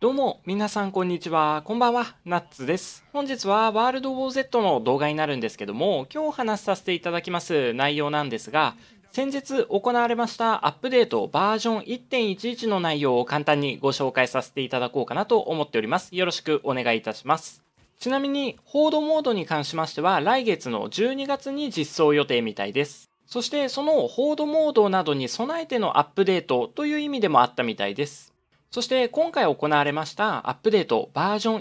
どうも、皆さんこんにちは。こんばんは、ナッツです。本日はワールドウォー Z の動画になるんですけども、今日話させていただきます内容なんですが、先日行われましたアップデートバージョン1.11の内容を簡単にご紹介させていただこうかなと思っております。よろしくお願いいたします。ちなみに、報道モードに関しましては、来月の12月に実装予定みたいです。そして、その報道モードなどに備えてのアップデートという意味でもあったみたいです。そして今回行われましたアップデートバージョン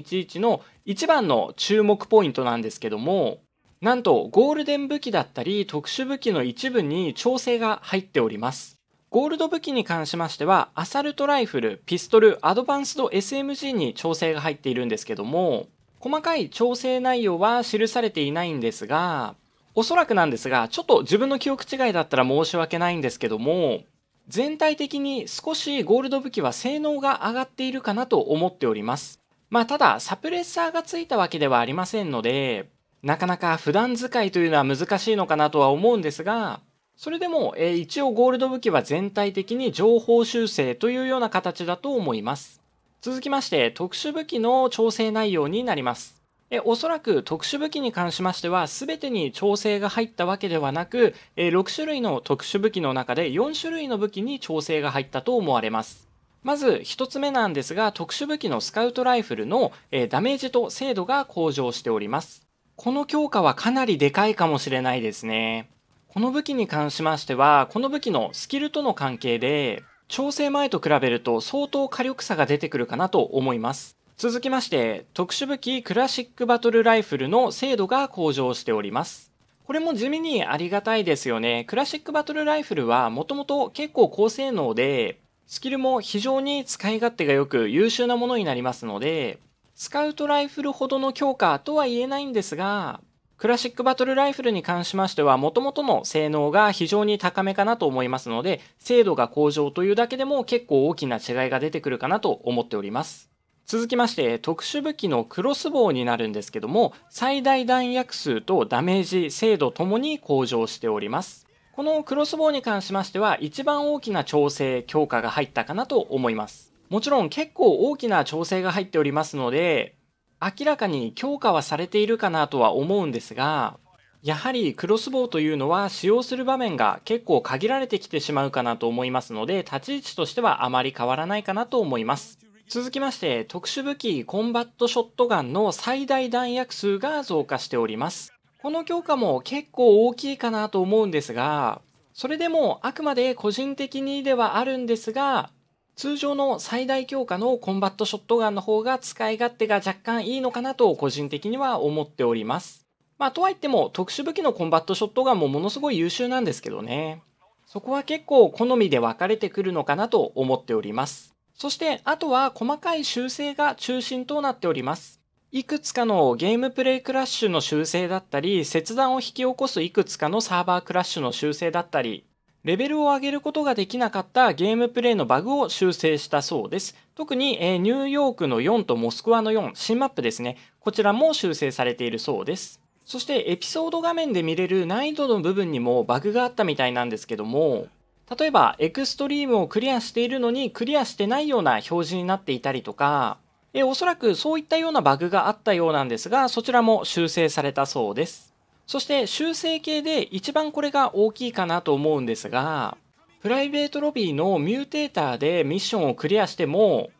1.11の一番の注目ポイントなんですけども、なんとゴールデン武器だったり特殊武器の一部に調整が入っております。ゴールド武器に関しましては、アサルトライフル、ピストル、アドバンスド SMG に調整が入っているんですけども、細かい調整内容は記されていないんですが、おそらくなんですが、ちょっと自分の記憶違いだったら申し訳ないんですけども、全体的に少しゴールド武器は性能が上がっているかなと思っております。まあただサプレッサーがついたわけではありませんので、なかなか普段使いというのは難しいのかなとは思うんですが、それでも、えー、一応ゴールド武器は全体的に情報修正というような形だと思います。続きまして特殊武器の調整内容になります。えおそらく特殊武器に関しましては全てに調整が入ったわけではなく、え6種類の特殊武器の中で4種類の武器に調整が入ったと思われます。まず1つ目なんですが特殊武器のスカウトライフルの、えダメージと精度が向上しております。この強化はかなりでかいかもしれないですね。この武器に関しましてはこの武器のスキルとの関係で調整前と比べると相当火力差が出てくるかなと思います。続きまして特殊武器クラシックバトルライフルの精度が向上しておりますこれも地味にありがたいですよねクラシックバトルライフルはもともと結構高性能でスキルも非常に使い勝手が良く優秀なものになりますのでスカウトライフルほどの強化とは言えないんですがクラシックバトルライフルに関しましては、もともとの性能が非常に高めかなと思いますので、精度が向上というだけでも結構大きな違いが出てくるかなと思っております。続きまして特殊武器のクロスボウになるんですけども最大弾薬数とダメージ精度ともに向上しておりますこのクロスボウに関しましては一番大きな調整強化が入ったかなと思いますもちろん結構大きな調整が入っておりますので明らかに強化はされているかなとは思うんですがやはりクロスボウというのは使用する場面が結構限られてきてしまうかなと思いますので立ち位置としてはあまり変わらないかなと思います続きまして特殊武器コンバットショットガンの最大弾薬数が増加しておりますこの強化も結構大きいかなと思うんですがそれでもあくまで個人的にではあるんですが通常の最大強化のコンバットショットガンの方が使い勝手が若干いいのかなと個人的には思っておりますまあとはいっても特殊武器のコンバットショットガンもものすごい優秀なんですけどねそこは結構好みで分かれてくるのかなと思っておりますそしてあとは細かい修正が中心となっております。いくつかのゲームプレイクラッシュの修正だったり、切断を引き起こすいくつかのサーバークラッシュの修正だったり、レベルを上げることができなかったゲームプレイのバグを修正したそうです。特に、えニューヨークの4とモスクワの4、新マップですね。こちらも修正されているそうです。そしてエピソード画面で見れる難易度の部分にもバグがあったみたいなんですけども、例えばエクストリームをクリアしているのにクリアしてないような表示になっていたりとか、えおそらくそういったようなバグがあったようなんですが、そちらも修正されたそうです。そして修正系で一番これが大きいかなと思うんですが、プライベートロビーのミューテーターでミッションをクリアしても、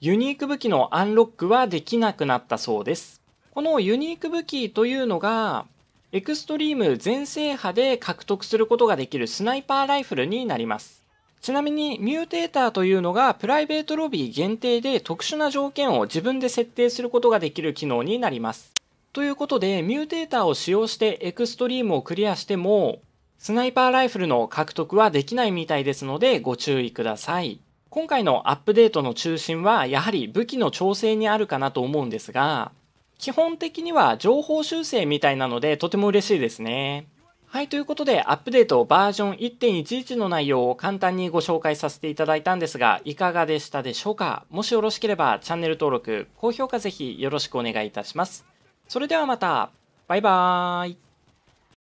ユニーク武器のアンロックはできなくなったそうです。このユニーク武器というのが、エクストリーム全制覇で獲得することができるスナイパーライフルになります。ちなみにミューテーターというのがプライベートロビー限定で特殊な条件を自分で設定することができる機能になります。ということでミューテーターを使用してエクストリームをクリアしてもスナイパーライフルの獲得はできないみたいですのでご注意ください。今回のアップデートの中心はやはり武器の調整にあるかなと思うんですが基本的には情報修正みたいなのでとても嬉しいですね。はい、ということでアップデートバージョン1.11の内容を簡単にご紹介させていただいたんですが、いかがでしたでしょうかもしよろしければチャンネル登録、高評価ぜひよろしくお願いいたします。それではまた、バイバーイ。